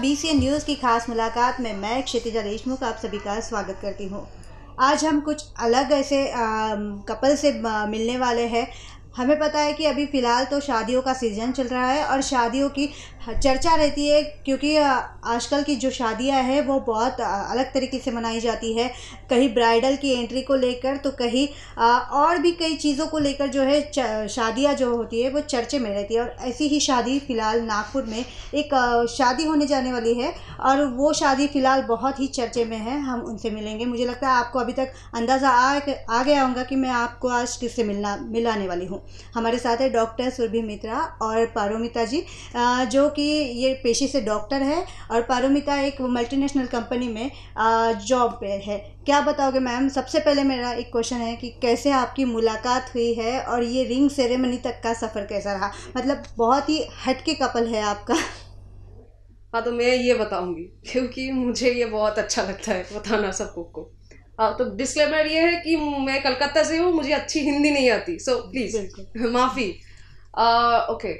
BCN news की खास मुलाकात में मैं क्षितिजा देशमुख आप सभी का स्वागत करती हूँ आज हम कुछ अलग ऐसे आ, कपल से मिलने वाले हैं हमें पता है कि अभी फ़िलहाल तो शादियों का सीज़न चल रहा है और शादियों की चर्चा रहती है क्योंकि आजकल की जो शादियां हैं वो बहुत अलग तरीके से मनाई जाती है कहीं ब्राइडल की एंट्री को लेकर तो कहीं और भी कई चीज़ों को लेकर जो है शादियां जो होती है वो चर्चे में रहती है और ऐसी ही शादी फ़िलहाल नागपुर में एक शादी होने जाने वाली है और वो शादी फ़िलहाल बहुत ही चर्चे में है हम उनसे मिलेंगे मुझे लगता है आपको अभी तक अंदाज़ा आ, आ गया होगा कि मैं आपको आज किससे मिलना मिलाने वाली हूँ हूँ हमारे साथ है डॉक्टर सुरभि मित्रा और पारोमिता जी जो कि ये पेशे से डॉक्टर है और पारोमिता एक मल्टीनेशनल कंपनी में जॉब पे है क्या बताओगे मैम सबसे पहले मेरा एक क्वेश्चन है कि कैसे आपकी मुलाकात हुई है और ये रिंग सेरेमनी तक का सफ़र कैसा रहा मतलब बहुत ही हटके कपल है आपका हाँ तो मैं ये बताऊंगी क्योंकि मुझे ये बहुत अच्छा लगता है बताना सबको को हाँ, तो डिस्क्लेमर ये है कि मैं कलकत्ता से हूँ मुझे अच्छी हिंदी नहीं आती सो प्लीज माफ़ी okay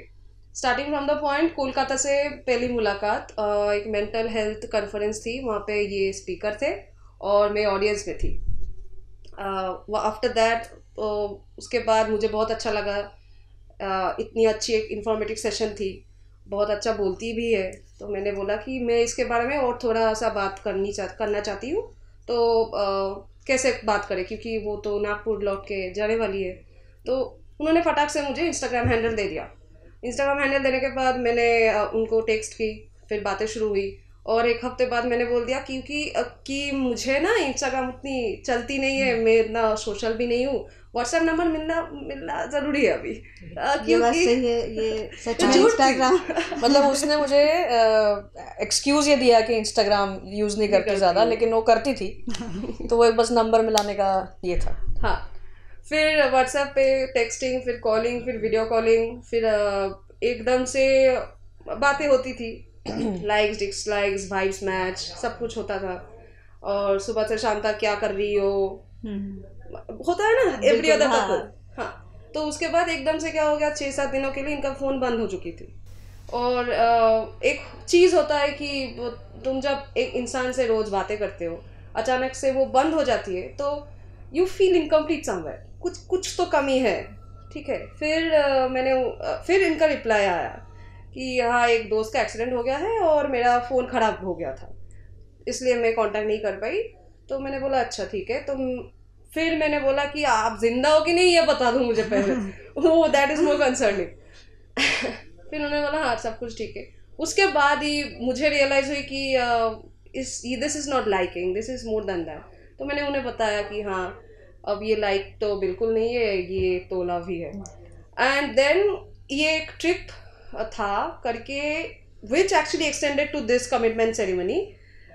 starting from the point Kolkata से पहली मुलाकात uh, एक मेंटल हेल्थ कॉन्फ्रेंस थी वहाँ पे ये स्पीकर थे और मैं ऑडियंस में थी आफ्टर uh, दैट उसके बाद मुझे बहुत अच्छा लगा uh, इतनी अच्छी एक इंफॉर्मेटिव सेशन थी बहुत अच्छा बोलती भी है तो मैंने बोला कि मैं इसके बारे में और थोड़ा सा बात करनी चाह करना चाहती हूँ तो आ, कैसे बात करें क्योंकि वो तो नागपुर लौट के जाने वाली है तो उन्होंने फटाक से मुझे इंस्टाग्राम हैंडल दे दिया इंस्टाग्राम हैंडल देने के बाद मैंने उनको टेक्स्ट की फिर बातें शुरू हुई और एक हफ्ते बाद मैंने बोल दिया क्योंकि कि मुझे ना इंस्टाग्राम उतनी चलती नहीं है हम्म। मैं इतना सोशल भी नहीं हूँ व्हाट्सएप नंबर मिलना मिलना जरूरी है अभी क्योंकि ये ये सच इंस्टाग्राम मतलब उसने मुझे एक्सक्यूज ये दिया कि इंस्टाग्राम यूज़ नहीं करती ज़्यादा लेकिन वो करती थी तो वो बस नंबर मिलाने का ये था हाँ फिर व्हाट्सएप पे टेक्सटिंग फिर कॉलिंग फिर वीडियो कॉलिंग फिर एकदम से बातें होती थी लाइक्स डिसलाइक्स वाइब्स मैच सब कुछ होता था और सुबह से शाम तक क्या कर रही हो हम्म। होता है ना एवरी अदर कपल हाँ तो उसके बाद एकदम से क्या हो गया छः सात दिनों के लिए इनका फ़ोन बंद हो चुकी थी और एक चीज़ होता है कि तुम जब एक इंसान से रोज़ बातें करते हो अचानक से वो बंद हो जाती है तो यू फील इनकम्प्लीट समवेयर कुछ कुछ तो कमी है ठीक है फिर आ, मैंने आ, फिर इनका रिप्लाई आया कि हाँ एक दोस्त का एक्सीडेंट हो गया है और मेरा फ़ोन ख़राब हो गया था इसलिए मैं कांटेक्ट नहीं कर पाई तो मैंने बोला अच्छा ठीक है तुम फिर मैंने बोला कि आप जिंदा हो कि नहीं ये बता दो मुझे पहले वो दैट इज़ मोर कंसर्निंग फिर उन्होंने बोला हाँ सब कुछ ठीक है उसके बाद ही मुझे रियलाइज़ हुई कि इस this is not liking this is more than that तो मैंने उन्हें बताया कि हाँ अब ये लाइक तो बिल्कुल नहीं है ये तो लव ही है एंड देन ये एक ट्रिप था करके which actually extended to this commitment ceremony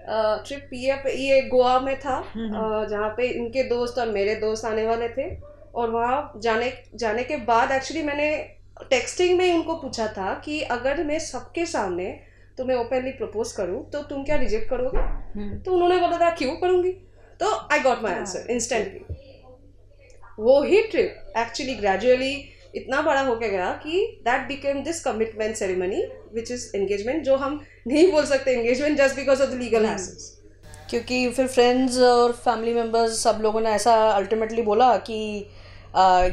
trip ये ये गोवा में था हम्म, हम्म। जहाँ पे इनके दोस्त और मेरे दोस्त आने वाले थे और वहाँ जाने जाने के बाद एक्चुअली मैंने टेक्सटिंग में उनको पूछा था कि अगर मैं सबके सामने तुम्हें ओपनली प्रपोज करूँ तो तुम क्या रिजेक्ट करोगे हम्म। तो उन्होंने बोला था क्यों करूँगी तो I got my answer instantly वो ही ट्रिप एक्चुअली ग्रेजुअली इतना बड़ा होके गया कि that became this commitment ceremony which is engagement जो हम नहीं बोल सकते engagement just because of the legal हैसेस क्योंकि फिर फ्रेंड्स और फैमिली मेम्बर्स सब लोगों ने ऐसा अल्टीमेटली बोला कि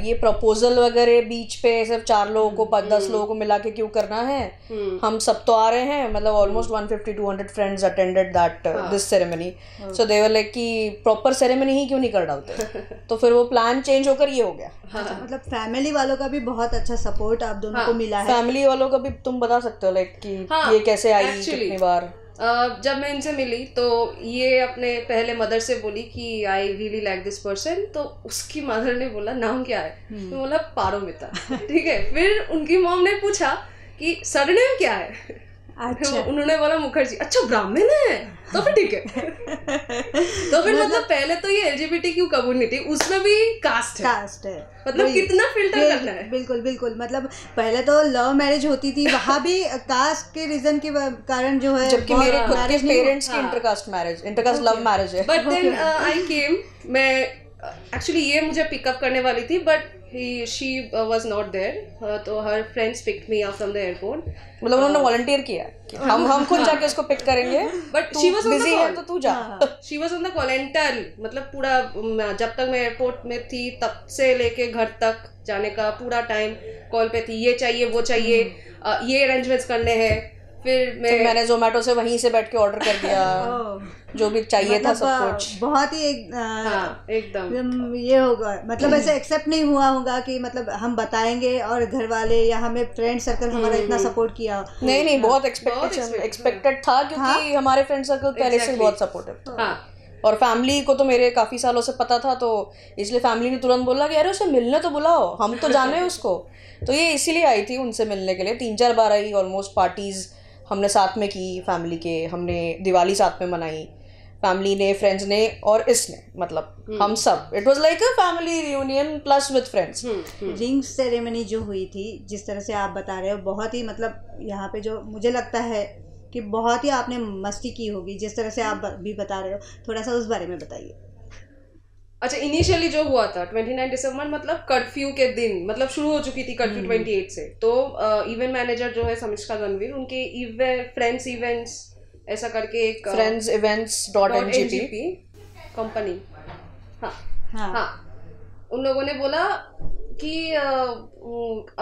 ये प्रपोजल वगैरह बीच पे सिर्फ चार लोगों को पाँच दस हम्म। लोगों को मिला के क्यों करना है हम्म। हम सब तो आ रहे हैं मतलब almost one fifty two hundred friends attended that this ceremony so they were like कि प्रॉपर सेरेमनी ही क्यों नहीं कर डालते तो फिर वो प्लान चेंज होकर ये हो गया हाँ। अच्छा, मतलब फैमिली वालों का भी बहुत अच्छा सपोर्ट आप दोनों हाँ। को मिला है फैमिली वालों का भी तुम बता सकते हो लाइक कि हाँ, ये कैसे आई कितनी बार जब मैं इनसे मिली तो ये अपने पहले मदर से बोली कि I really like this person तो उसकी मदर ने बोला नाम क्या है hmm. तो बोला पारोमिता ठीक है फिर उनकी मॉम ने पूछा कि सरनेम क्या है अच्छा। फिर उन्होंने बोला मुखर्जी अच्छा ब्राह्मण है तो फिर ठीक है तो फिर मतलब, मतलब पहले तो ये एलजीबीटी क्यू कम्युनिटी उसमें भी कास्ट है कास्ट है मतलब कितना फिल्टर करना है बिल्कुल बिल्कुल मतलब पहले तो लव मैरिज होती थी वहाँ भी कास्ट के रीजन के कारण जो है जबकि मेरे खुद के पेरेंट्स की intercaste marriage intercaste love marriage है बट देन आई केम मैं एक्चुअली ये मुझे पिकअप करने वाली थी but he she was not there तो her friends pick me up from the airport मतलब उन्होंने वॉलंटियर uh, किया हम हम खुद हाँ। जाके उसको पिक करेंगे बट शी वाज बिजी है तो तू जा she was on the quarantine मतलब पूरा जब तक मैं एयरपोर्ट में थी तब से लेके घर तक जाने का पूरा टाइम कॉल पे थी ये चाहिए वो चाहिए हम्म। ये अरेंजमेंट्स करने हैं फिर मैं तो मैंने जोमेटो से वहीं से बैठ के ऑर्डर कर दिया जो भी चाहिए मतलब था सब मतलब, कुछ बहुत ही एक, हाँ, एकदम ये होगा मतलब हम्म। ऐसे एक्सेप्ट नहीं हुआ होगा कि मतलब हम बताएंगे और घर वाले या हमें फ्रेंड सर्कल हमारा इतना सपोर्ट हम्म। किया नहीं नहीं हाँ, बहुत एक्सपेक्टेशन एक्सपेक्टेड था क्योंकि हाँ। हमारे फ्रेंड सर्कल पहले से बहुत सपोर्टिव था और फैमिली को तो मेरे काफ़ी सालों से पता था तो इसलिए फैमिली ने तुरंत बोला कि अरे उसे मिलने तो बुलाओ हम तो जाने उसको तो ये इसीलिए आई थी उनसे मिलने के लिए तीन चार बार आई ऑलमोस्ट पार्टीज़ हमने साथ में की फैमिली के हमने दिवाली साथ में मनाई फैमिली ने फ्रेंड्स ने और इसने मतलब hmm. हम सब it was like a family reunion plus with friends ring ceremony जो हुई थी जिस तरह से आप बता रहे हो बहुत ही मतलब यहाँ पे जो मुझे लगता है कि बहुत ही आपने मस्ती की होगी जिस तरह से आप भी बता रहे हो थोड़ा सा उस बारे में बताइए अच्छा इनिशियली जो हुआ था ट्वेंटी नाइन दिसंबर मतलब कर्फ्यू के दिन मतलब शुरू हो चुकी थी कर्फ्यू ट्वेंटी एट से तो इवेंट मैनेजर जो है समिष्का गणवीर उनके इवेंट फ्रेंड्स इवेंट्स ऐसा करके एक friends events dot N G P company हाँ, हाँ उन लोगों ने बोला कि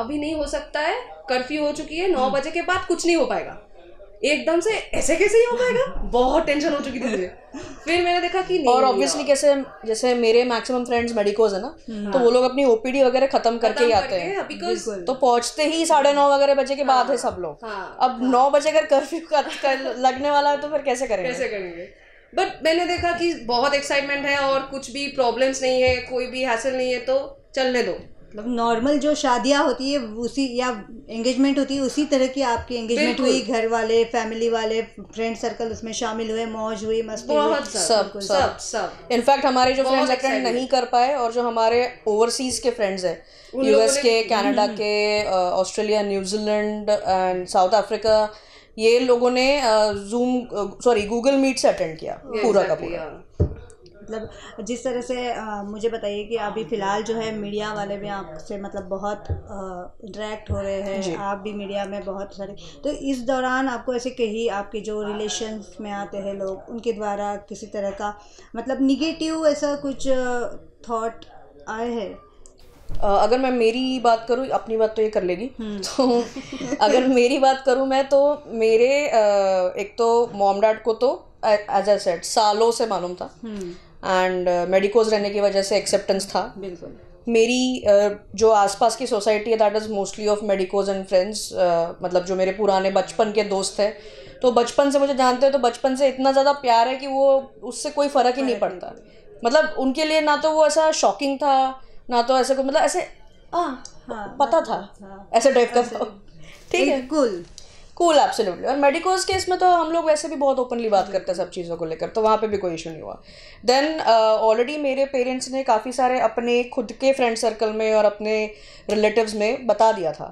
अभी नहीं हो सकता है कर्फ्यू हो चुकी है नौ हम्म। बजे के बाद कुछ नहीं हो पाएगा एकदम से ऐसे कैसे ही हो पाएगा बहुत टेंशन हो चुकी थी मुझे फिर मैंने देखा कि नहीं और ऑब्वियसली कैसे जैसे मेरे मैक्सिमम फ्रेंड्स मेडिकोज है ना तो वो लोग अपनी ओपीडी वगैरह खत्म करके ही आते हैं तो पहुंचते ही साढ़े नौ वगैरह बजे के बाद है हाँ, सब लोग हाँ, अब हाँ। नौ बजे अगर कर्फ्यू लगने वाला है तो फिर कैसे करेंगे कैसे करेंगे बट मैंने देखा कि बहुत एक्साइटमेंट है और कुछ भी प्रॉब्लम्स नहीं है कोई भी हासिल नहीं है तो चलने दो मतलब नॉर्मल जो शादियाँ होती है उसी या एंगेजमेंट होती है उसी तरह की आपकी एंगेजमेंट हुई घर वाले फैमिली वाले फ्रेंड सर्कल उसमें शामिल हुए मौज हुई मस्ती बहुत हुई, सब, सब सब सब इनफैक्ट हमारे जो फ्रेंड्स अटेंड नहीं कर पाए और जो हमारे ओवरसीज के फ्रेंड्स हैं यूएस के कनाडा हम्म। के Australia New Zealand and South Africa ये लोगों ने जूम सॉरी गूगल मीट से अटेंड किया पूरा का पूरा मतलब जिस तरह से आ, मुझे बताइए कि अभी फ़िलहाल जो है मीडिया वाले भी आपसे मतलब बहुत इंटरेक्ट हो रहे हैं आप भी मीडिया में बहुत सारे तो इस दौरान आपको ऐसे कहीं आपके जो रिलेशन में आते हैं लोग उनके द्वारा किसी तरह का मतलब निगेटिव ऐसा कुछ थाट आए है अगर मैं मेरी बात करूँ अपनी बात तो ये कर लेगी हम्म। तो अगर मेरी बात करूँ मैं तो मेरे एक तो मोम डैड को तो एज ए सेट सालों से मालूम था हम्म। एंड मेडिकोज uh, रहने की वजह से एक्सेप्टेंस था बिल्कुल मेरी uh, जो आसपास की सोसाइटी है that is mostly of medicos and friends मतलब जो मेरे पुराने बचपन के दोस्त हैं तो बचपन से मुझे जानते हो तो बचपन से इतना ज़्यादा प्यार है कि वो उससे कोई फ़र्क ही नहीं पड़ता मतलब उनके लिए ना तो वो ऐसा शॉकिंग था ना तो ऐसे मतलब ऐसे आ, हाँ, हाँ, पता हाँ, था हाँ। ऐसे टाइप का था ठीक है कुल कूल एब्सोल्युटली और मेडिकोज केस में तो हम लोग वैसे भी बहुत ओपनली बात करते हैं सब चीज़ों को लेकर तो वहाँ पे भी कोई इशू नहीं हुआ देन ऑलरेडी uh, मेरे पेरेंट्स ने काफ़ी सारे अपने खुद के फ्रेंड सर्कल में और अपने रिलेटिव्स में बता दिया था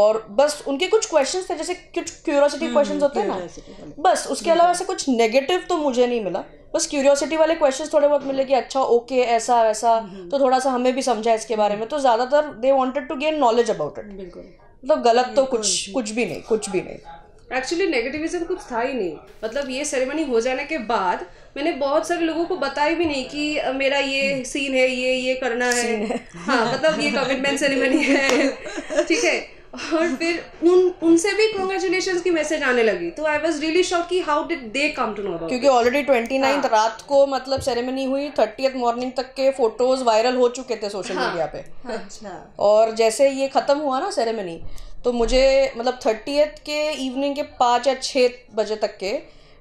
और बस उनके कुछ क्वेश्चंस थे जैसे कुछ क्यूरोसिटी हम्म, क्वेश्चन हम्म, होते हैं ना बस उसके अलावा ऐसे कुछ नेगेटिव तो मुझे नहीं मिला बस क्यूरियोसिटी वाले क्वेश्चंस थोड़े बहुत मिले कि अच्छा ओके okay, ऐसा वैसा हम्म, तो थोड़ा सा हमें भी समझा इसके बारे में तो ज़्यादातर they wanted to gain knowledge about it बिल्कुल मतलब गलत तो हम्म, कुछ हम्म, हम्म। कुछ भी नहीं कुछ भी नहीं एक्चुअली नेगेटिविज्म कुछ था ही नहीं मतलब ये सेरेमनी हो जाने के बाद मैंने बहुत सारे लोगों को बताया भी नहीं कि मेरा ये सीन है ये ये करना है, है। हाँ मतलब ये कमिटमेंट सेरेमनी है ठीक है और फिर उन उनसे भी कॉन्ग्रेचुलेशन की मैसेज आने लगी तो आई वॉज रियली शॉक की how did they come to know क्योंकि ऑलरेडी ट्वेंटी नाइन्थ रात को मतलब सेरेमनी हुई थर्टीथ मॉर्निंग तक के फोटोज वायरल हो चुके थे सोशल मीडिया हाँ। पे हाँ। अच्छा। और जैसे ये ख़त्म हुआ ना सेरेमनी तो मुझे मतलब थर्टी के इवनिंग के पाँच या छः बजे तक के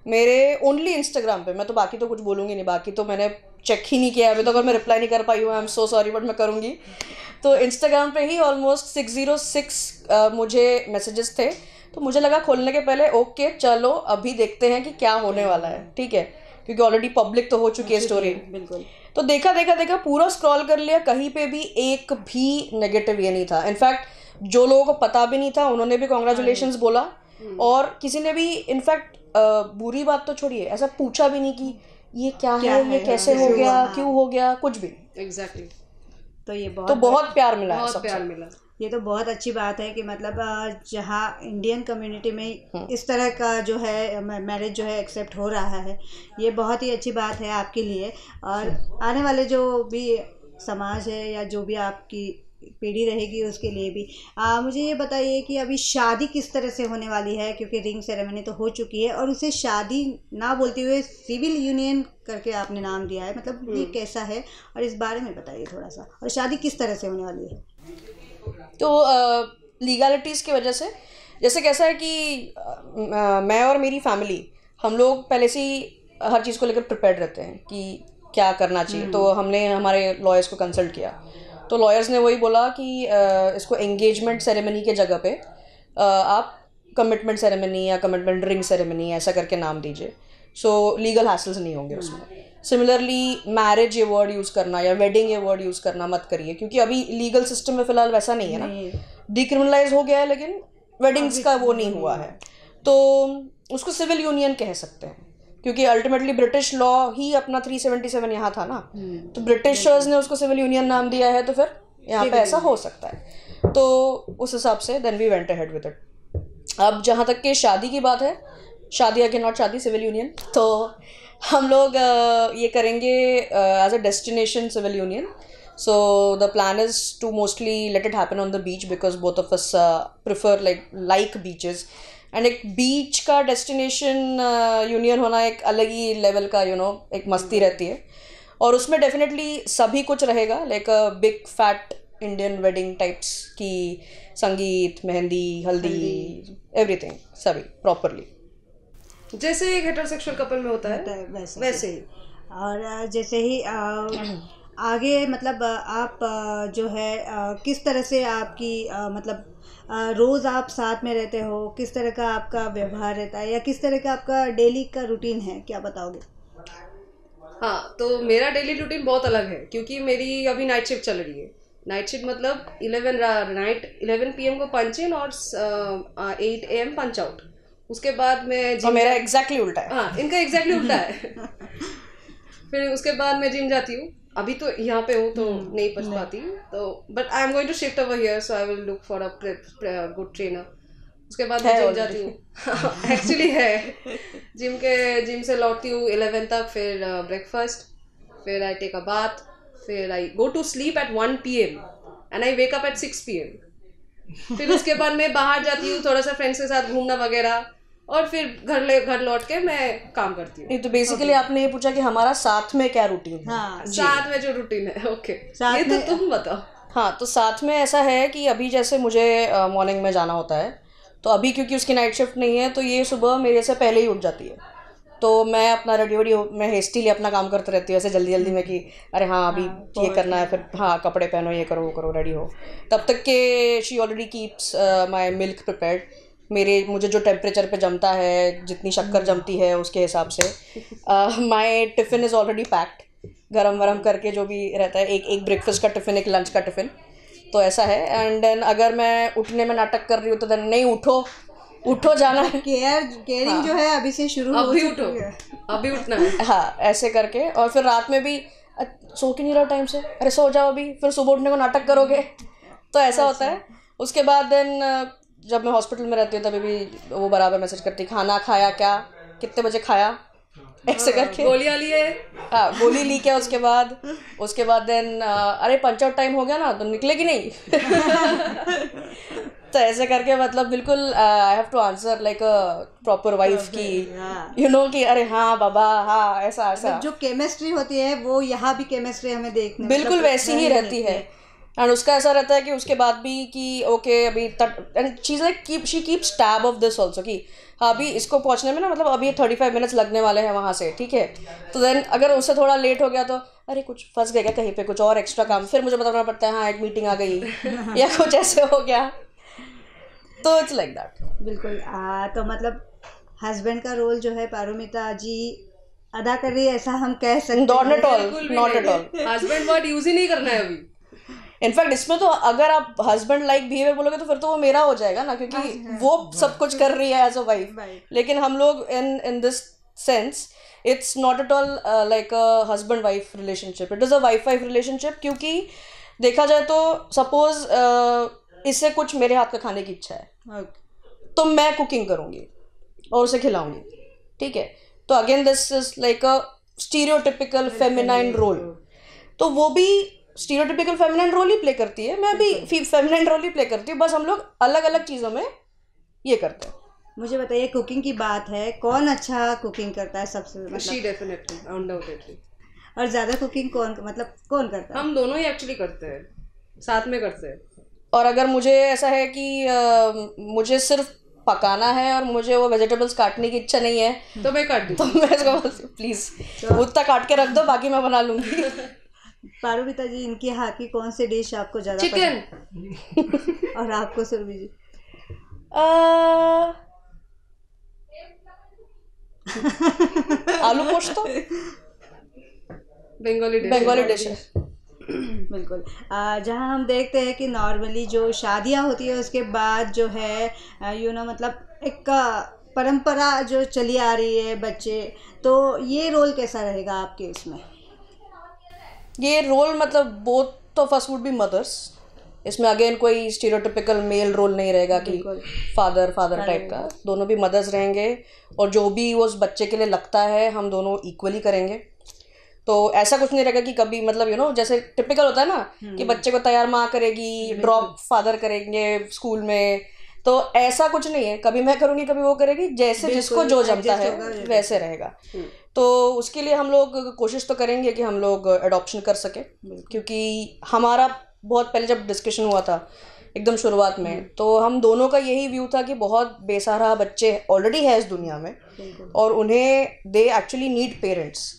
मेरे ओनली इंस्टाग्राम पे मैं तो बाकी तो कुछ बोलूंगी नहीं बाकी तो मैंने चेक ही नहीं किया अभी तो अगर मैं रिप्लाई नहीं कर पाई हूँ I am so sorry but मैं करूँगी तो इंस्टाग्राम पे ही ऑलमोस्ट सिक्स ज़ीरो सिक्स मुझे मैसेजेस थे तो मुझे लगा खोलने के पहले ओके चलो अभी देखते हैं कि क्या होने वाला है ठीक है क्योंकि ऑलरेडी पब्लिक तो हो चुकी है स्टोरी बिल्कुल तो देखा देखा देखा पूरा स्क्रॉल कर लिया कहीं पे भी एक भी नेगेटिव ये नहीं था इनफैक्ट जो लोगों को पता भी नहीं था उन्होंने भी कॉन्ग्रेचुलेशन हाँ बोला हम्म। और किसी ने भी इनफैक्ट uh, बुरी बात तो छोड़िए ऐसा पूछा भी नहीं कि ये क्या, क्या है, है ये कैसे हाँ, हो गया हाँ। क्यों हो गया कुछ भी एग्जैक्टली exactly. तो ये तो बहुत तो बहुत प्यार मिला बहुत प्यार मिला ये तो बहुत अच्छी बात है कि मतलब जहाँ इंडियन कम्युनिटी में हम्म। इस तरह का जो है मैरिज जो है एक्सेप्ट हो रहा है ये बहुत ही अच्छी बात है आपके लिए और हम्म। आने वाले जो भी समाज है या जो भी आपकी पीढ़ी रहेगी उसके लिए भी आ, मुझे ये बताइए कि अभी शादी किस तरह से होने वाली है क्योंकि रिंग सेरेमनी तो हो चुकी है और उसे शादी ना बोलते हुए सिविल यूनियन करके आपने नाम दिया है मतलब ये हम्म। कैसा है और इस बारे में बताइए थोड़ा सा और शादी किस तरह से होने वाली है तो लीगलिटीज़ की वजह से जैसे कैसा है कि आ, आ, मैं और मेरी फैमिली हम लोग पहले से ही हर चीज़ को लेकर प्रिपेयर रहते हैं कि क्या करना चाहिए हम्म। तो हमने हमारे लॉयर्स को कंसल्ट किया तो लॉयर्स ने वही बोला कि इसको एंगेजमेंट सेरेमनी के जगह पे आप कमिटमेंट सेरेमनी या कमिटमेंट रिंग सेरेमनी ऐसा करके नाम दीजिए सो लीगल हैसल्स नहीं होंगे उसमें सिमिलरली हम्म। मैरिज ये वर्ड यूज़ करना या वेडिंग ये वर्ड यूज़ करना मत करिए क्योंकि अभी लीगल सिस्टम में फ़िलहाल वैसा नहीं है ना डिक्रिमिनलाइज हो गया है लेकिन वेडिंग्स का वो नहीं हुआ है तो उसको सिविल यूनियन कह सकते हैं क्योंकि अल्टीमेटली ब्रिटिश लॉ ही अपना 377 यहाँ था ना हम्म। तो ब्रिटिशर्स ने उसको सिविल यूनियन नाम दिया है तो फिर यहाँ पे ऐसा हो सकता है तो उस हिसाब से then we went ahead with it अब जहाँ तक के शादी की बात है शादी अगेन नॉट शादी सिविल यूनियन तो हम लोग ये करेंगे as a destination civil union so the plan is to mostly let it happen on the beach because both of us prefer like like beaches and एक बीच का destination union uh, होना एक अलग ही लेवल का you you know know, एक मस्ती mm-hmm. रहती है और उसमें डेफिनेटली सभी कुछ रहेगा like a big fat Indian wedding types की संगीत मेहंदी हल्दी एवरीथिंग सभी प्रॉपरली जैसे हेटरोसेक्सुअल कपल में होता है वैसे वैसे ही और uh, जैसे ही uh, आगे मतलब आप जो है किस तरह से आपकी मतलब रोज़ आप साथ में रहते हो किस तरह का आपका व्यवहार रहता है या किस तरह का आपका डेली का रूटीन है क्या बताओगे हाँ तो मेरा डेली रूटीन बहुत अलग है क्योंकि मेरी अभी नाइट शिफ्ट चल रही है नाइट शिफ्ट मतलब इलेवन नाइट इलेवन पी को पंच इन और eight A M punch out उसके बाद मैं जिम मेरा एग्जैक्टली exactly उल्टा है हाँ इनका एग्जैक्टली exactly उल्टा है फिर उसके बाद मैं जिम जाती हूँ अभी तो यहाँ पे हूँ तो hmm. नहीं पहुँच पाती तो but I am going to shift our here so I will look for a good trainer उसके बाद मैं जिम जाती हूँ एक्चुअली है जिम के जिम से लौटती हूँ इलेवन तक फिर ब्रेकफास्ट uh, फिर आई टेक अ बाथ फिर I go to sleep at one P M and I wake up at six P M फिर उसके बाद मैं बाहर जाती हूँ थोड़ा सा फ्रेंड्स के साथ घूमना वगैरह और फिर घर ले घर लौट के मैं काम करती हूँ तो बेसिकली okay. आपने ये पूछा कि हमारा साथ में क्या रूटीन है हाँ, साथ में जो रूटीन है ओके okay. ये तो तुम बताओ हाँ तो साथ में ऐसा है कि अभी जैसे मुझे मॉर्निंग में जाना होता है तो अभी क्योंकि उसकी नाइट शिफ्ट नहीं है तो ये सुबह मेरे से पहले ही उठ जाती है तो मैं अपना रेडी वेडी मैं हेस्टीली अपना काम करते रहती हूँ ऐसे जल्दी जल्दी में कि अरे हाँ अभी हाँ, ये करना है फिर हाँ कपड़े पहनो ये करो वो करो रेडी हो तब तक के she already keeps my milk prepared मेरे मुझे जो टेम्परेचर पे जमता है जितनी शक्कर जमती है उसके हिसाब से my tiffin is already packed गरम वरम करके जो भी रहता है एक एक ब्रेकफास्ट का टिफ़िन एक लंच का टिफ़िन तो ऐसा है एंड देन अगर मैं उठने में नाटक कर रही हूँ तो देन नहीं उठो उठो जाना केयर केयरिंग हाँ, जो है अभी से शुरू अभी उठो अभी उठना हाँ ऐसे करके और फिर रात में भी सो के नहीं रहो टाइम से अरे सो जाओ अभी फिर सुबह उठने को नाटक करोगे तो ऐसा होता है उसके बाद देन जब मैं हॉस्पिटल में रहती हूँ तभी भी वो बराबर मैसेज करती खाना खाया क्या कितने बजे खाया ऐसे हाँ, करके गोलियाँ लिए हाँ गोली ली क्या उसके बाद उसके बाद देन अरे पंच आउट टाइम हो गया ना तो निकलेगी नहीं तो ऐसे करके मतलब बिल्कुल I have to answer like a proper wife की यू हाँ। नो कि अरे हाँ बाबा हाँ ऐसा ऐसा मतलब जो केमिस्ट्री होती है वो यहाँ भी केमिस्ट्री हमें देख मतलब बिल्कुल वैसी ही रहती है एंड उसका ऐसा रहता है कि उसके बाद भी कि ओके अभी एंड चीज़ like keep she keeps tab of this also कि हाँ, अभी इसको पहुंचने में ना मतलब अभी थर्टी फाइव मिनट्स लगने वाले हैं वहाँ से ठीक है तो देन अगर उससे थोड़ा लेट हो गया तो अरे कुछ फंस गया कहीं पे कुछ और एक्स्ट्रा काम फिर मुझे बताना पड़ता है हाँ एक मीटिंग आ गई या कुछ ऐसे हो गया तो इट्स लाइक दैट बिल्कुल आ, तो मतलब हस्बैंड का रोल जो है पारोमिता जी अदा कर रही है ऐसा हम कह सकते not not at all husband word use ही नहीं करना है अभी इनफैक्ट इसमें तो अगर आप हस्बैंड लाइक बिहेवियर बोलोगे तो फिर तो वो मेरा हो जाएगा ना क्योंकि हाँ हाँ वो सब कुछ कर रही है एज अ वाइफ लेकिन हम लोग in in this sense it's not at all like a husband wife relationship it is a wife wife relationship क्योंकि देखा जाए तो सपोज uh, इसे कुछ मेरे हाथ का खाने की इच्छा है okay. तो मैं कुकिंग करूँगी और उसे खिलाऊंगी ठीक है तो again this is like a stereotypical feminine role तो वो भी स्टीरियोटिपिकल फेमिनिन रोल ही प्ले करती है मैं भी फेमिनिन रोल ही प्ले करती हूँ बस हम लोग अलग अलग चीज़ों में ये करते हैं मुझे बताइए कुकिंग की बात है कौन अच्छा कुकिंग करता है सबसे मतलब और ज़्यादा कुकिंग कौन मतलब कौन करता है हम दोनों ही एक्चुअली करते हैं साथ में करते हैं और अगर मुझे ऐसा है कि आ, मुझे सिर्फ पकाना है और मुझे वो वेजिटेबल्स काटने की इच्छा नहीं है तो मैं काट दूँ तो मैं इसको प्लीज़ उतना काट के रख दो बाकी मैं बना लूँगी पारूबिता जी इनके हाथ की कौन सी डिश आपको ज्यादा चिकन और आपको सुरभि जी आलू पोस्ट तो बंगाली बंगाली डिश बिल्कुल जहाँ हम देखते हैं कि नॉर्मली जो शादियाँ होती है उसके बाद जो है यू नो मतलब एक परंपरा जो चली आ रही है बच्चे तो ये रोल कैसा रहेगा आपके इसमें ये रोल मतलब बोथ तो फर्स्ट वुड बी मदर्स इसमें अगेन कोई स्टीरियोटिपिकल मेल रोल नहीं रहेगा कि फादर फादर टाइप का दोनों भी मदर्स रहेंगे और जो भी उस बच्चे के लिए लगता है हम दोनों इक्वली करेंगे तो ऐसा कुछ नहीं रहेगा कि कभी मतलब यू you नो know, जैसे टिपिकल होता है ना कि हम्म। बच्चे को तैयार माँ करेगी ड्रॉप फादर करेंगे स्कूल में तो ऐसा कुछ नहीं है कभी मैं करूँगी कभी वो करेगी जैसे जिसको जो जमता है वैसे रहेगा हम्म। तो उसके लिए हम लोग कोशिश तो करेंगे कि हम लोग अडोप्शन कर सकें क्योंकि हमारा बहुत पहले जब डिस्कशन हुआ था एकदम शुरुआत में हम्म। तो हम दोनों का यही व्यू था कि बहुत बेसहारा बच्चे ऑलरेडी है इस दुनिया में और उन्हें दे एक्चुअली नीड पेरेंट्स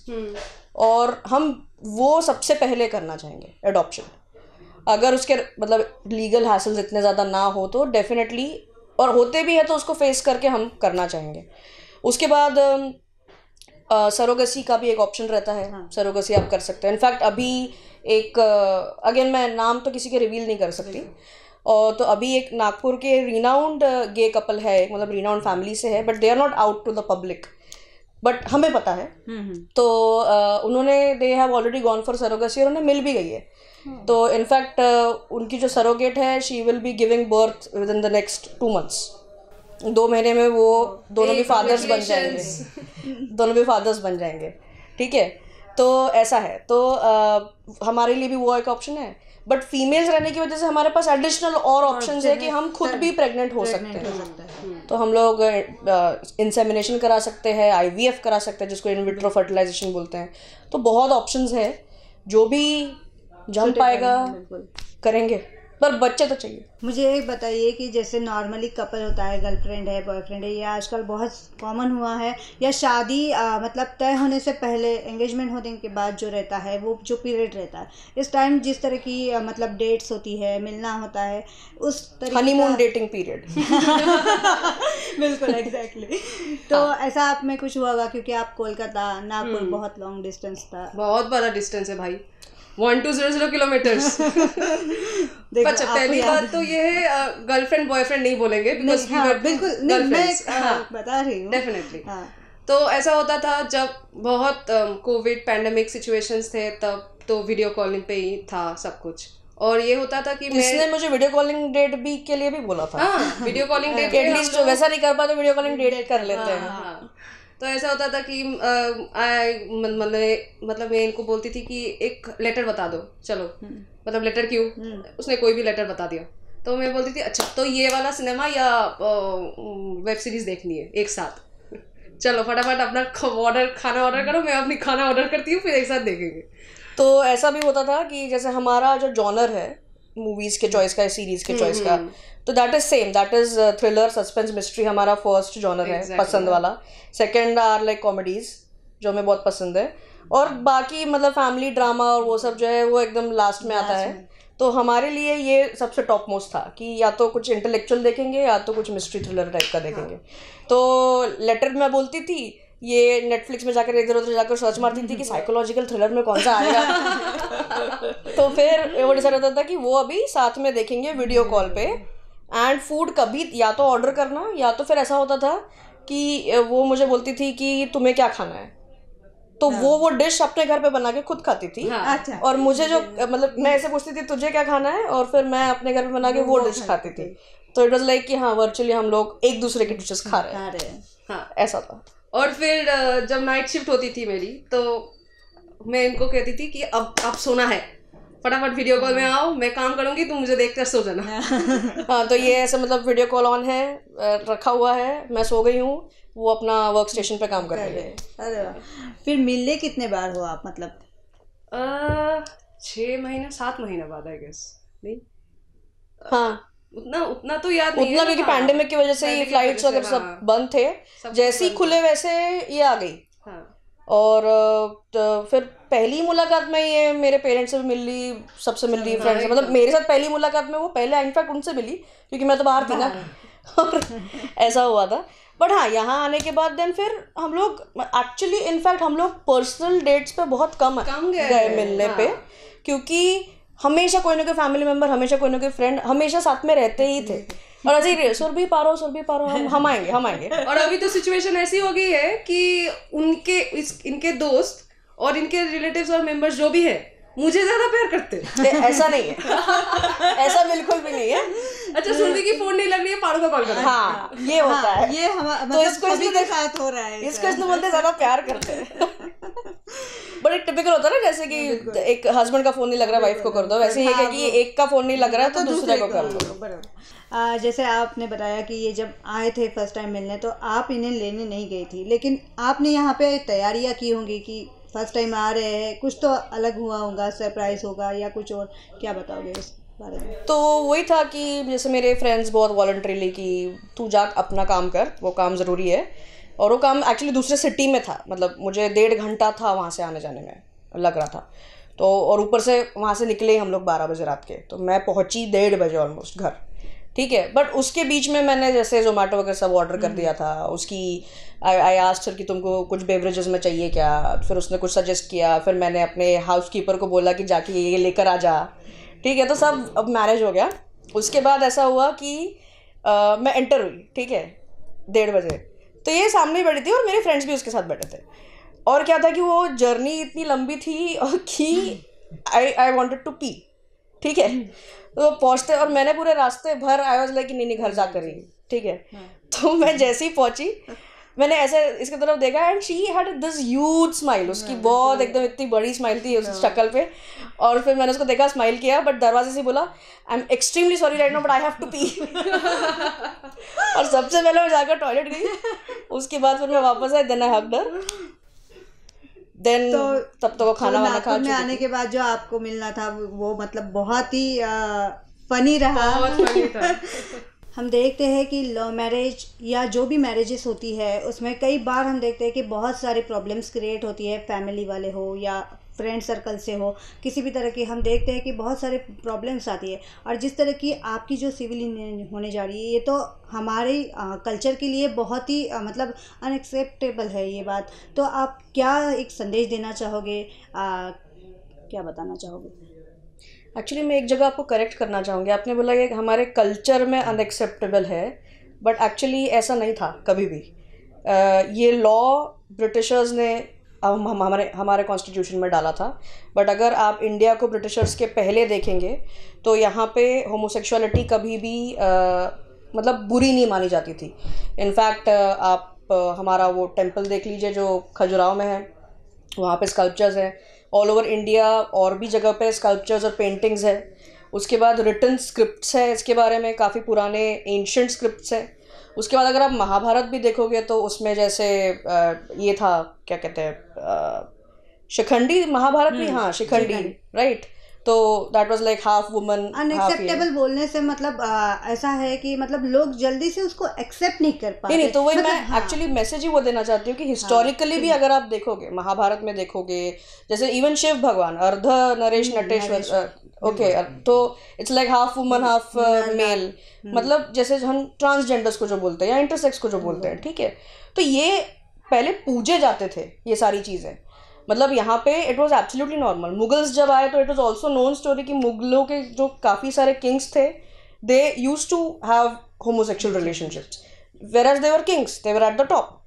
और हम वो सबसे पहले करना चाहेंगे एडॉप्शन अगर उसके मतलब लीगल हासिल्स इतने ज़्यादा ना हो तो डेफिनेटली और होते भी हैं तो उसको फेस करके हम करना चाहेंगे उसके बाद सरोगसी का भी एक ऑप्शन रहता है हाँ. सरोगसी आप कर सकते हैं इनफैक्ट अभी एक अगेन मैं नाम तो किसी के रिवील नहीं कर सकती और तो अभी एक नागपुर के रीनाउंड गे कपल है मतलब रीनाउंड फैमिली से है but they are not out to the public but हमें पता है हम्म, हम्म। तो उन्होंने they have already gone for surrogacy और उन्हें मिल भी गई है Hmm. तो इनफैक्ट uh, उनकी जो सरोगेट है she will be giving birth within the next two months दो महीने में वो oh, दोनों भी फादर्स बन जाएंगे दोनों भी फादर्स बन जाएंगे ठीक है तो ऐसा है तो आ, uh, हमारे लिए भी वो एक ऑप्शन है बट फीमेल्स रहने की वजह से हमारे पास एडिशनल और ऑप्शन हाँ, है कि हम खुद भी प्रेग्नेंट हो सकते हैं hmm. तो हम लोग इंसेमिनेशन uh, करा सकते हैं आईवीएफ करा सकते हैं जिसको इनविट्रो फर्टिलाइजेशन बोलते हैं तो बहुत ऑप्शन है जो भी जम पाएगा करेंगे पर बच्चे तो चाहिए मुझे एक बताइए कि जैसे नॉर्मली कपल होता है गर्लफ्रेंड है बॉयफ्रेंड है ये आजकल बहुत कॉमन हुआ है या शादी आ, मतलब तय होने से पहले एंगेजमेंट होने के बाद जो रहता है वो जो पीरियड रहता है इस टाइम जिस तरह की आ, मतलब डेट्स होती है मिलना होता है उस तरह हनीमून डेटिंग पीरियड बिल्कुल एग्जैक्टली तो हाँ। ऐसा आप में कुछ हुआ क्योंकि आप कोलकाता नागपुर हम्म। बहुत लॉन्ग डिस्टेंस था बहुत बड़ा डिस्टेंस है भाई one two zero zero kilometres अच्छा पहली बात तो ये है गर्लफ्रेंड बॉयफ्रेंड नहीं बोलेंगे नहीं हाँ, हाँ, हाँ, तो ऐसा होता था जब बहुत कोविड पैंडमिक सिचुएशंस थे तब तो वीडियो कॉलिंग पे ही था सब कुछ और ये होता था कि इसने मुझे वीडियो कॉलिंग डेट भी के लिए भी बोला था वीडियो कॉलिंग डेट एटलीस्ट वैसा नहीं कर पाते वीडियो कॉलिंग डेट कर लेते हैं तो ऐसा होता था कि आई मतलब मतलब मैं इनको बोलती थी कि एक लेटर बता दो चलो हम्म। मतलब लेटर क्यों हम्म। उसने कोई भी लेटर बता दिया तो मैं बोलती थी अच्छा तो ये वाला सिनेमा या वेब सीरीज देखनी है एक साथ चलो फटाफट अपना ऑर्डर खाना ऑर्डर करो मैं अपनी खाना ऑर्डर करती हूँ फिर एक साथ देखेंगे तो ऐसा भी होता था कि जैसे हमारा जो जॉनर है मूवीज के चॉइस का सीरीज के चॉइस का तो that is same that is thriller suspense mystery हमारा फर्स्ट जॉनर है पसंद वाला सेकेंड आर लाइक कॉमेडीज जो हमें बहुत पसंद है और बाकी मतलब फैमिली ड्रामा और वो सब जो है वो एकदम लास्ट में आता है तो हमारे लिए ये सबसे टॉप मोस्ट था कि या तो कुछ इंटेलेक्चुअल देखेंगे या तो कुछ मिस्ट्री थ्रिलर टाइप का देखेंगे हाँ। तो लेटर मैं बोलती थी ये नेटफ्लिक्स में जाकर इधर उधर जाकर सर्च मारती थी कि साइकोलॉजिकल थ्रिलर में कौन सा आएगा तो फिर वो डिसाइड होता था कि वो अभी साथ में देखेंगे वीडियो कॉल पे एंड फूड कभी या तो ऑर्डर करना या तो फिर ऐसा होता था कि वो मुझे बोलती थी कि तुम्हें क्या खाना है तो हाँ। वो वो डिश अपने घर पे बना के खुद खाती थी हाँ। अच्छा। और मुझे जो मतलब मैं ऐसे पूछती थी तुझे क्या खाना है और फिर मैं अपने घर पे बना के वो, वो डिश खाती थी तो इट वाज लाइक कि हाँ वर्चुअली हम लोग एक दूसरे के डिशेस खा रहे हैं हाँ। ऐसा था और फिर जब नाइट शिफ्ट होती थी मेरी तो मैं इनको कहती थी कि अब अब सोना है फटाफट वीडियो कॉल में आओ मैं काम करूँगी तुम मुझे देख कर सो जाना हाँ तो ये ऐसे मतलब वीडियो कॉल ऑन है रखा हुआ है मैं सो गई हूँ वो अपना वर्क स्टेशन पर काम कर रहे हैं अरे फिर मिलने कितने बार हो आप मतलब छः महीना सात महीना बाद आई गेस नहीं हाँ उतना उतना तो याद नहीं उतना क्योंकि पैंडेमिक हाँ, की वजह से ये फ्लाइट्स वगैरह सब बंद थे जैसे ही खुले वैसे ये आ गई हाँ। और तो फिर पहली मुलाकात में ये मेरे पेरेंट्स से भी मिल ली सबसे मिल ली फ्रेंड्स मतलब तो। मेरे साथ पहली मुलाकात में वो पहले इनफैक्ट उनसे मिली क्योंकि मैं तो बाहर थी ना हाँ। और ऐसा हुआ था बट हाँ यहाँ आने के बाद देन फिर हम लोग एक्चुअली इनफैक्ट हम लोग पर्सनल डेट्स पे बहुत कम कम गए, गए मिलने हाँ। पे क्योंकि हमेशा कोई ना कोई फैमिली मेंबर हमेशा कोई ना कोई फ्रेंड हमेशा साथ में रहते ही थे और अजय सुर भी पारो सुर भी पारो हम हम आएंगे हम आएंगे और अभी तो सिचुएशन ऐसी हो गई है कि उनके इस इनके दोस्त और इनके रिलेटिव्स और मेंबर्स जो भी है मुझे ज्यादा प्यार करते ऐसा नहीं है ऐसा बिल्कुल भी नहीं है अच्छा सुरभि की फोन नहीं लग रही है पाड़ू का कॉल कर रहा हाँ है ये होता हाँ, है ये हम तो मतलब इसको भी के हो रहा है इसको इसने बोलते ज्यादा प्यार करते हैं बट टिपिकल होता है ना जैसे कि एक हस्बैंड का फोन नहीं लग रहा वाइफ को कर दो वैसे ये हाँ, कि एक का फोन नहीं लग रहा है तो दूसरे को कर दो जैसे आपने बताया कि ये जब आए थे फर्स्ट टाइम मिलने तो आप इन्हें लेने नहीं गई थी लेकिन आपने यहाँ पे तैयारियाँ की होंगी कि फर्स्ट टाइम आ रहे हैं कुछ तो अलग हुआ होगा सरप्राइज़ होगा या कुछ और क्या बताओगे उस बारे में तो वही था कि जैसे मेरे फ्रेंड्स बहुत वॉल्ट्रीली कि तू जा अपना काम कर वो काम ज़रूरी है और वो काम एक्चुअली दूसरे सिटी में था मतलब मुझे डेढ़ घंटा था वहाँ से आने जाने में लग रहा था तो और ऊपर से वहाँ से निकले हम लोग बारह बजे रात के तो मैं पहुँची डेढ़ बजे ऑलमोस्ट घर ठीक है बट उसके बीच में मैंने जैसे जोमेटो वगैरह सब ऑर्डर कर हम्म। दिया था उसकी आई आई सर कि तुमको कुछ बेवरेजेस में चाहिए क्या फिर उसने कुछ सजेस्ट किया फिर मैंने अपने हाउस कीपर को बोला कि जाके ये लेकर आ जा ठीक है तो सब हम्म। अब मैरिज हो गया उसके बाद ऐसा हुआ कि आ, मैं एंटर हुई ठीक है डेढ़ बजे तो ये सामने ही बैठी थी और मेरे फ्रेंड्स भी उसके साथ बैठे थे और क्या था कि वो जर्नी इतनी लंबी थी कि I I wanted to pee ठीक है हम्म। तो पहुँचते और मैंने पूरे रास्ते भर आया लगा कि नहीं नहीं घर जा कर रही ठीक है हाँ। तो मैं जैसे ही पहुँची मैंने ऐसे इसकी तरफ देखा and she had this huge smile उसकी हाँ, बहुत हाँ। एकदम इतनी बड़ी स्माइल थी उस शक्ल पे और फिर मैंने उसको देखा स्माइल किया बट दरवाजे से बोला I am extremely sorry right no but I have to pee और सबसे पहले मैं जाकर टॉयलेट गई उसके बाद फिर मैं वापस आई देन आई हक डर देन तो तब तो वो खाना तो वाना खा में आने के बाद जो आपको मिलना था वो मतलब बहुत ही फनी रहा बहुत फनी था हम देखते हैं कि लव मैरिज या जो भी मैरिजेस होती है उसमें कई बार हम देखते हैं कि बहुत सारी प्रॉब्लम्स क्रिएट होती है फैमिली वाले हो या फ्रेंड सर्कल से हो किसी भी तरह की हम देखते हैं कि बहुत सारे प्रॉब्लम्स आती है और जिस तरह की आपकी जो सिविल इंजीनियरिंग होने जा रही है ये तो हमारे कल्चर के लिए बहुत ही आ, मतलब अनएक्सेप्टेबल है ये बात तो आप क्या एक संदेश देना चाहोगे आ, क्या बताना चाहोगे एक्चुअली मैं एक जगह आपको करेक्ट करना चाहूँगी आपने बोला कि हमारे कल्चर में अनएक्सेप्टेबल है बट एक्चुअली ऐसा नहीं था कभी भी आ, ये लॉ ब्रिटिशर्स ने हम हमारे हमारे कॉन्स्टिट्यूशन में डाला था बट अगर आप इंडिया को ब्रिटिशर्स के पहले देखेंगे तो यहाँ पे होमोसेक्सुअलिटी कभी भी आ, मतलब बुरी नहीं मानी जाती थी इनफैक्ट आप हमारा वो टेम्पल देख लीजिए जो खजुराव में है वहाँ पे स्कल्पचर्स हैं ऑल ओवर इंडिया और भी जगह पे स्कल्पचर्स और पेंटिंग्स है उसके बाद रिटर्न स्क्रिप्ट है इसके बारे में काफ़ी पुराने एंशंट स्क्रिप्ट हैं उसके बाद अगर आप महाभारत भी देखोगे तो उसमें जैसे ये था क्या कहते हैं शिखंडी महाभारत भी हम्म, हाँ शिखंडी राइट तो that was like half woman unacceptable बोलने से मतलब आ, ऐसा है कि मतलब लोग जल्दी से उसको एक्सेप्ट नहीं कर पाते नहीं, तो वही मतलब, मैं एक्चुअली हाँ. मैसेज ही वो देना चाहती हूँ कि हिस्टोरिकली हाँ, भी अगर आप देखोगे महाभारत में देखोगे जैसे इवन शिव भगवान अर्ध नरेश हम्म, नटेश्वर ओके तो it's like half woman half male मतलब जैसे हम ट्रांसजेंडर्स को जो बोलते हैं या इंटरसेक्स को जो hmm. बोलते हैं ठीक है तो ये पहले पूजे जाते थे ये सारी चीज़ें मतलब यहाँ पे it was absolutely normal Mughals जब आए तो it was also known story कि मुगलों के जो काफ़ी सारे किंग्स थे they use to have homosexual relationships whereas they were kings they were at the top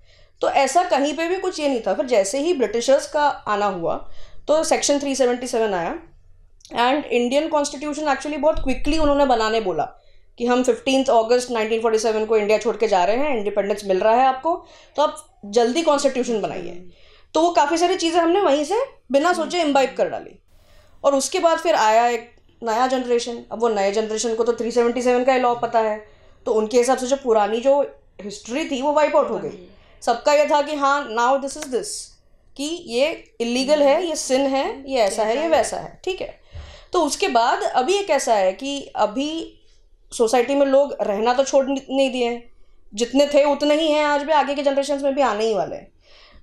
तो ऐसा कहीं पे भी कुछ ये नहीं था फिर जैसे ही ब्रिटिशर्स का आना हुआ तो सेक्शन 377 आया एंड इंडियन कॉन्स्टिट्यूशन एक्चुअली बहुत क्विकली उन्होंने बनाने बोला कि हम फिफ्टींथ अगस्त 1947 को इंडिया छोड़ के जा रहे हैं इंडिपेंडेंस मिल रहा है आपको तो आप जल्दी कॉन्स्टिट्यूशन बनाइए तो वो काफ़ी सारी चीज़ें हमने वहीं से बिना सोचे इम्बाइब कर डाली और उसके बाद फिर आया एक नया जनरेशन अब वो नए जनरेशन को तो 377 का लॉ पता है तो उनके हिसाब से जो पुरानी जो हिस्ट्री थी वो वाइप आउट हो गई सबका ये था कि हाँ नाउ दिस इज़ दिस कि ये इलीगल है ये सिन है ये ऐसा है ये वैसा है ठीक है तो उसके बाद अभी एक ऐसा है कि अभी सोसाइटी में लोग रहना तो छोड़ नहीं दिए हैं जितने थे उतने ही हैं आज भी आगे के जनरेशन में भी आने ही वाले हैं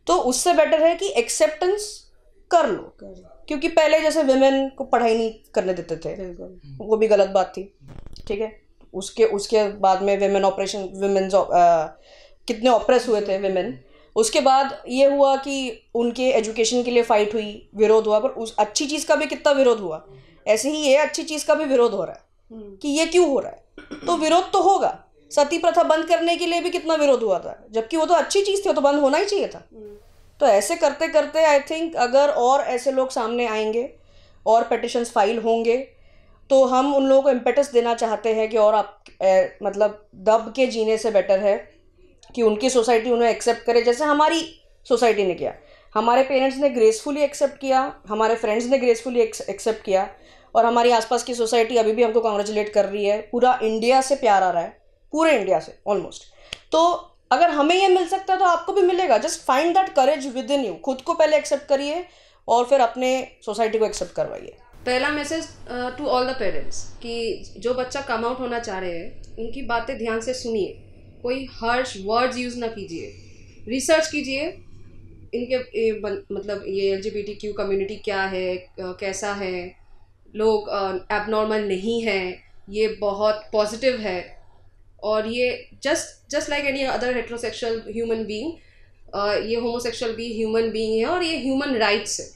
तो उससे बेटर है कि एक्सेप्टेंस कर लो क्योंकि पहले जैसे वेमेन को पढ़ाई नहीं करने देते थे वो भी गलत बात थी ठीक है उसके उसके बाद में वेमेन ऑपरेशन वेमेन्स कितने ऑपरेस हुए थे वेमेन उसके बाद ये हुआ कि उनके एजुकेशन के लिए फ़ाइट हुई विरोध हुआ पर उस अच्छी चीज़ का भी कितना विरोध हुआ ऐसे ही ये अच्छी चीज का भी विरोध हो रहा है हम्म। कि ये क्यों हो रहा है तो विरोध तो होगा सती प्रथा बंद करने के लिए भी कितना विरोध हुआ था जबकि वो तो अच्छी चीज थी वो तो बंद होना ही चाहिए था हम्म। तो ऐसे करते करते आई थिंक अगर और ऐसे लोग सामने आएंगे और पटिशन्स फाइल होंगे तो हम उन लोगों को इम्पेटस देना चाहते हैं कि और आप ए, मतलब दब के जीने से बेटर है कि उनकी सोसाइटी उन्हें एक्सेप्ट करे जैसे हमारी सोसाइटी ने किया हमारे पेरेंट्स ने ग्रेसफुली एक्सेप्ट किया हमारे फ्रेंड्स ने ग्रेसफुली एक्सेप्ट किया और हमारी आसपास की सोसाइटी अभी भी हमको कॉन्ग्रेचुलेट कर रही है पूरा इंडिया से प्यार आ रहा है पूरे इंडिया से ऑलमोस्ट तो अगर हमें ये मिल सकता है तो आपको भी मिलेगा just find that courage within you खुद को पहले एक्सेप्ट करिए और फिर अपने सोसाइटी को एक्सेप्ट करवाइए पहला message to all the parents कि जो बच्चा कम आउट होना चाह रहे हैं उनकी बातें ध्यान से सुनिए कोई हर्ष वर्ड्स यूज़ ना कीजिए रिसर्च कीजिए इनके ए, मतलब ये एल क्यू कम्युनिटी क्या है uh, कैसा है लोग एबनॉर्मल नहीं हैं ये बहुत पॉजिटिव है और ये just just like any other heterosexual human being ये होमोसेक्सुअल भी ह्यूमन बीइंग है और ये ह्यूमन राइट्स है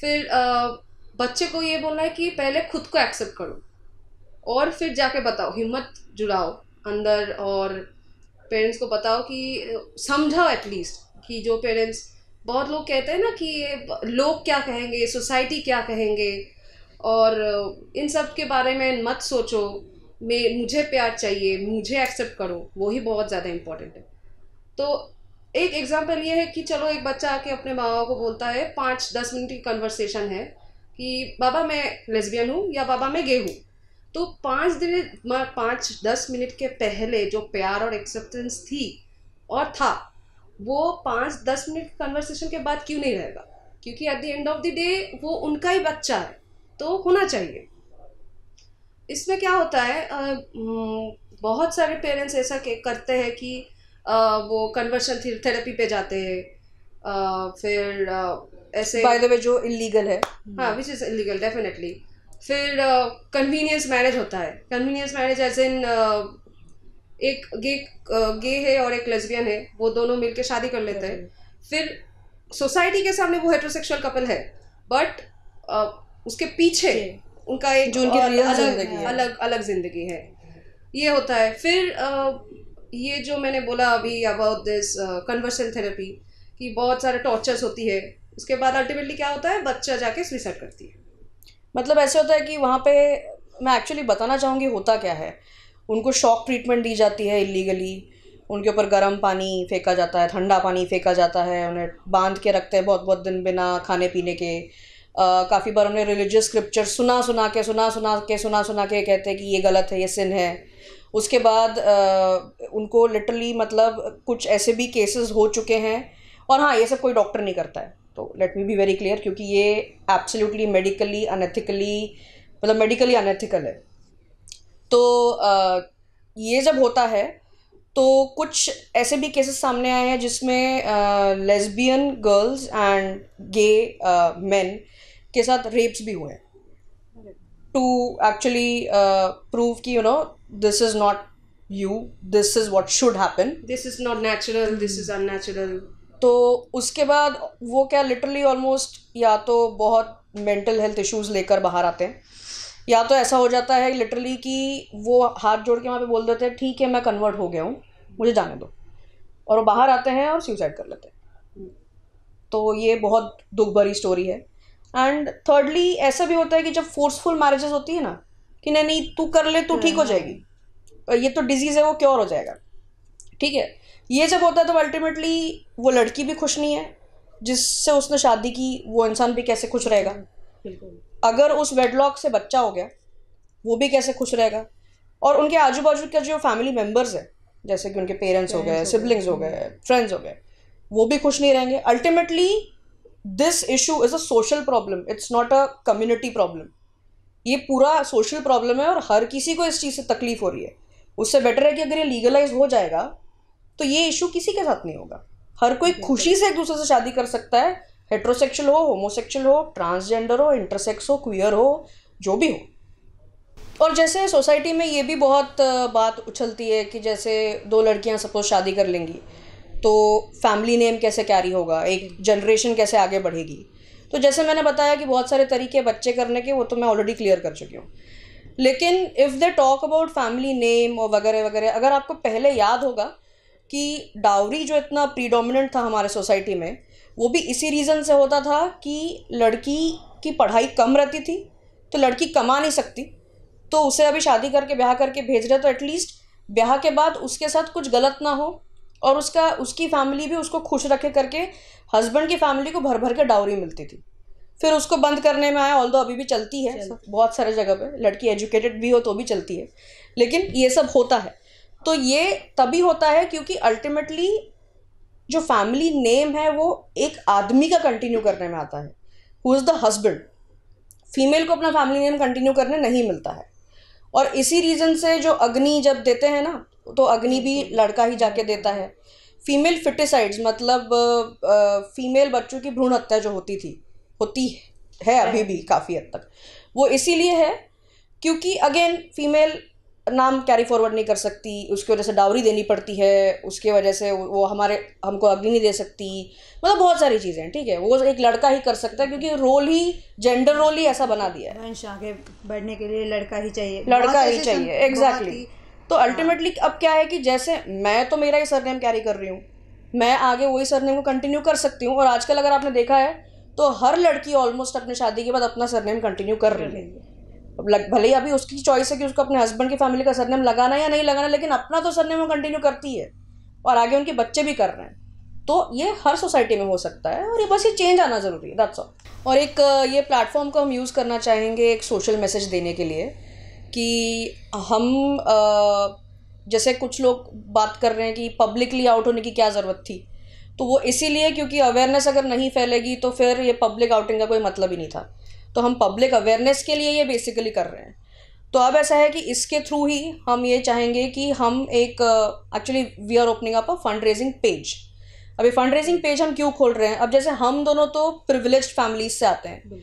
फिर uh, बच्चे को ये बोलना है कि पहले खुद को एक्सेप्ट करो और फिर जाके बताओ हिम्मत जुड़ाओ अंदर और पेरेंट्स को बताओ कि समझाओ एटलीस्ट कि जो पेरेंट्स बहुत लोग कहते हैं ना कि ये लोग क्या कहेंगे सोसाइटी क्या कहेंगे और इन सब के बारे में मत सोचो मैं मुझे प्यार चाहिए मुझे एक्सेप्ट करो वो ही बहुत ज़्यादा इम्पोर्टेंट है तो एक एग्जाम्पल ये है कि चलो एक बच्चा आके अपने माँ बाप को बोलता है पाँच दस मिनट की कन्वर्सेशन है कि बाबा मैं लेस्बियन हूँ या बाबा मैं गे हूँ तो पाँच दिन पाँच दस मिनट के पहले जो प्यार और एक्सेप्टेंस थी और था वो पाँच दस मिनट कन्वर्सेशन के बाद क्यों नहीं रहेगा क्योंकि at the end of the day वो उनका ही बच्चा है तो होना चाहिए इसमें क्या होता है आ, बहुत सारे पेरेंट्स ऐसा करते हैं कि आ, वो कन्वर्शन थेरेपी पे जाते हैं फिर आ, ऐसे बाय द वे जो इलीगल है हाँ विच इज़ इलीगल डेफिनेटली फिर कन्वीनियंस मैरिज होता है कन्वीनियंस मैरिज एज इन एक गे गे है और एक लेस्बियन है वो दोनों मिलके शादी कर लेते हैं फिर सोसाइटी के सामने वो हेट्रोसेक्सुअल कपल है बट उसके पीछे उनका एक जो उनकी अलग अलग अलग जिंदगी है ये होता है फिर ये जो मैंने बोला अभी अबाउट दिस कन्वर्सन थेरेपी कि बहुत सारे टॉर्चर्स होती है उसके बाद अल्टीमेटली क्या होता है बच्चा जाके सुसाइड करती है मतलब ऐसे होता है कि वहाँ पे मैं एक्चुअली बताना चाहूँगी होता क्या है उनको शॉक ट्रीटमेंट दी जाती है इलीगली उनके ऊपर गर्म पानी फेंका जाता है ठंडा पानी फेंका जाता है उन्हें बांध के रखते हैं बहुत बहुत दिन बिना खाने पीने के काफ़ी बार उन्हें रिलीजियस स्क्रिप्चर सुना सुना के सुना सुना के सुना सुना के कहते हैं कि ये गलत है ये सिन है उसके बाद आ, उनको लिटरली मतलब कुछ ऐसे भी केसेस हो चुके हैं और हाँ ये सब कोई डॉक्टर नहीं करता है तो let me be very clear क्योंकि ये एब्सोल्युटली मेडिकली अनएथिकली मतलब मेडिकली अनएथिकल है तो आ, ये जब होता है तो कुछ ऐसे भी केसेस सामने आए हैं जिसमें lesbian girls and gay men के साथ रेप्स भी हुए हैं टू एक्चुअली प्रूव कि you know this is not you this is what should happen this is not natural this is unnatural तो उसके बाद वो क्या लिटरली ऑलमोस्ट या तो बहुत मेंटल हेल्थ इश्यूज लेकर बाहर आते हैं या तो ऐसा हो जाता है लिटरली कि वो हाथ जोड़ के वहाँ पे बोल देते हैं ठीक है मैं कन्वर्ट हो गया हूँ मुझे जाने दो और वो बाहर आते हैं और सुसाइड कर लेते हैं तो ये बहुत दुख भरी स्टोरी है एंड थर्डली ऐसा भी होता है कि जब फोर्सफुल मैरिजेस होती है ना कि नहीं नहीं तू कर ले तो ठीक हो हाँ। जाएगी ये तो डिजीज़ है वो क्योर हो जाएगा ठीक है ये जब होता है तो अल्टीमेटली वो लड़की भी खुश नहीं है जिससे उसने शादी की वो इंसान भी कैसे खुश रहेगा बिल्कुल अगर उस वेडलॉक से बच्चा हो गया वो भी कैसे खुश रहेगा और उनके आजू बाजू के जो फैमिली मेम्बर्स हैं जैसे कि उनके पेरेंट्स हो गए सिबलिंग्स हो गए फ्रेंड्स हाँ। हो गए वो भी खुश नहीं रहेंगे ultimately this issue is a social problem it's not a community problem ये पूरा सोशल प्रॉब्लम है और हर किसी को इस चीज़ से तकलीफ हो रही है उससे बेटर है कि अगर ये लीगलाइज हो जाएगा तो ये इशू किसी के साथ नहीं होगा हर कोई खुशी से एक दूसरे से शादी कर सकता है हेट्रोसेक्सुअल हो होमोसेक्सुअल हो ट्रांसजेंडर हो इंटरसेक्स हो क्वियर हो जो भी हो और जैसे सोसाइटी में ये भी बहुत बात उछलती है कि जैसे दो लड़कियां सपोज शादी कर लेंगी तो फैमिली नेम कैसे कैरी होगा एक जनरेशन कैसे आगे बढ़ेगी तो जैसे मैंने बताया कि बहुत सारे तरीके बच्चे करने के वो तो मैं ऑलरेडी क्लियर कर चुकी हूँ लेकिन if they talk about family name और वगैरह वगैरह अगर आपको पहले याद होगा कि डावरी जो इतना प्रीडोमिनेंट था हमारे सोसाइटी में वो भी इसी रीज़न से होता था कि लड़की की पढ़ाई कम रहती थी तो लड़की कमा नहीं सकती तो उसे अभी शादी करके ब्याह करके भेज रहे तो एटलीस्ट ब्याह के बाद उसके साथ कुछ गलत ना हो और उसका उसकी फैमिली भी उसको खुश रखे करके हस्बैंड की फैमिली को भर भर के डाउरी मिलती थी फिर उसको बंद करने में आया ऑल दो अभी भी चलती है चलती। बहुत सारे जगह पे लड़की एजुकेटेड भी हो तो भी चलती है लेकिन ये सब होता है तो ये तभी होता है क्योंकि अल्टीमेटली जो फैमिली नेम है वो एक आदमी का कंटिन्यू करने में आता है who is the husband female को अपना फैमिली नेम कंटिन्यू करने नहीं मिलता है और इसी रीज़न से जो अग्नि जब देते हैं ना तो अग्नि भी लड़का ही जाके देता है फीमेल फिटिसाइड्स मतलब फीमेल बच्चों की भ्रूण हत्या जो होती थी होती है अभी भी काफ़ी हद तक वो इसीलिए है क्योंकि अगेन फीमेल नाम कैरी फॉरवर्ड नहीं कर सकती उसकी वजह से डावरी देनी पड़ती है उसकी वजह से वो हमारे हमको अग्नि नहीं दे सकती मतलब बहुत सारी चीज़ें हैं ठीक है वो एक लड़का ही कर सकता है क्योंकि रोल ही जेंडर रोल ही ऐसा बना दिया है वंश आगे बढ़ने के लिए लड़का ही चाहिए लड़का ही चाहिए एग्जैक्टली exactly. तो अल्टीमेटली हाँ। अब क्या है कि जैसे मैं तो मेरा ही सरनेम कैरी कर रही हूँ मैं आगे वही सरनेम को कंटिन्यू कर सकती हूँ और आजकल अगर आपने देखा है तो हर लड़की ऑलमोस्ट अपनी शादी के बाद अपना सरनेम कंटिन्यू कर रही है भले ही अभी उसकी चॉइस है कि उसको अपने हस्बैंड की फैमिली का सरनेम लगाना या नहीं लगाना लेकिन अपना तो सरनेम वो कंटिन्यू करती है और आगे उनके बच्चे भी कर रहे हैं तो ये हर सोसाइटी में हो सकता है और ये बस ये चेंज आना ज़रूरी है दैट्स ऑल और एक ये प्लेटफॉर्म को हम यूज़ करना चाहेंगे एक सोशल मैसेज देने के लिए कि हम जैसे कुछ लोग बात कर रहे हैं कि पब्लिकली आउट होने की क्या ज़रूरत थी तो वो इसीलिए क्योंकि अवेयरनेस अगर नहीं फैलेगी तो फिर ये पब्लिक आउटिंग का कोई मतलब ही नहीं था तो हम पब्लिक अवेयरनेस के लिए ये बेसिकली कर रहे हैं तो अब ऐसा है कि इसके थ्रू ही हम ये चाहेंगे कि हम एक actually we are opening up a fundraising page अभी फंड रेजिंग पेज हम क्यों खोल रहे हैं अब जैसे हम दोनों तो प्रिविलेज फैमिलीज से आते हैं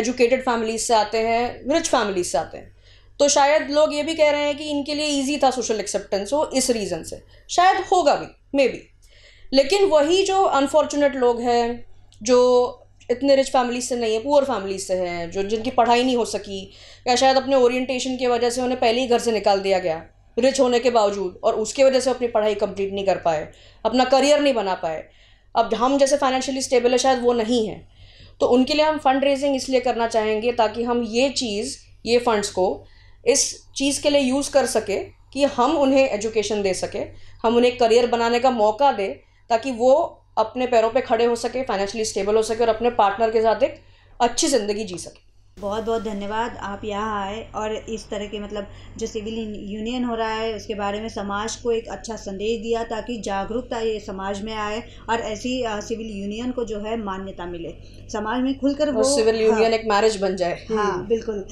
एजुकेटेड फैमिलीज से आते हैं रिच फैमिलीज से आते हैं तो शायद लोग ये भी कह रहे हैं कि इनके लिए ईजी था सोशल एक्सेप्टेंस वो इस रीज़न से शायद होगा भी मे बी लेकिन वही जो अनफॉर्चुनेट लोग हैं जो इतने रिच फैमिली से नहीं है पुअर फैमिली से हैं जो जिनकी पढ़ाई नहीं हो सकी या शायद अपने ओरिएंटेशन की वजह से उन्हें पहले ही घर से निकाल दिया गया रिच होने के बावजूद और उसकी वजह से अपनी पढ़ाई कंप्लीट नहीं कर पाए अपना करियर नहीं बना पाए अब हम जैसे फाइनेंशियली स्टेबल है शायद वो नहीं है तो उनके लिए हम फंड रेजिंग इसलिए करना चाहेंगे ताकि हम ये चीज़ ये फंड्स को इस चीज़ के लिए यूज़ कर सके कि हम उन्हें एजुकेशन दे सके हम उन्हें करियर बनाने का मौका दें ताकि वो अपने पैरों पे खड़े हो सके फाइनेंशियली स्टेबल हो सके और अपने पार्टनर के साथ एक अच्छी ज़िंदगी जी सके बहुत बहुत धन्यवाद आप यहाँ आए और इस तरह के मतलब जो सिविल यूनियन हो रहा है उसके बारे में समाज को एक अच्छा संदेश दिया ताकि जागरूकता ये समाज में आए और ऐसी सिविल यूनियन को जो है मान्यता मिले समाज में खुलकर वो सिविल यूनियन हाँ, एक मैरिज बन जाए हाँ बिल्कुल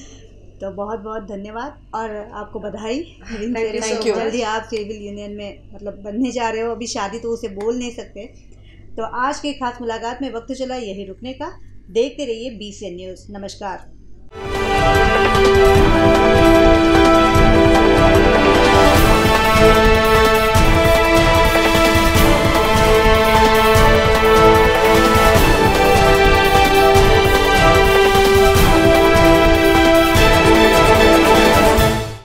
तो बहुत बहुत धन्यवाद और आपको बधाई थैंक यू जल्दी आप सिविल यूनियन में मतलब बनने जा रहे हो अभी शादी तो उसे बोल नहीं सकते तो आज के खास मुलाकात में वक्त चला यही रुकने का देखते रहिए बी सी एन न्यूज़ नमस्कार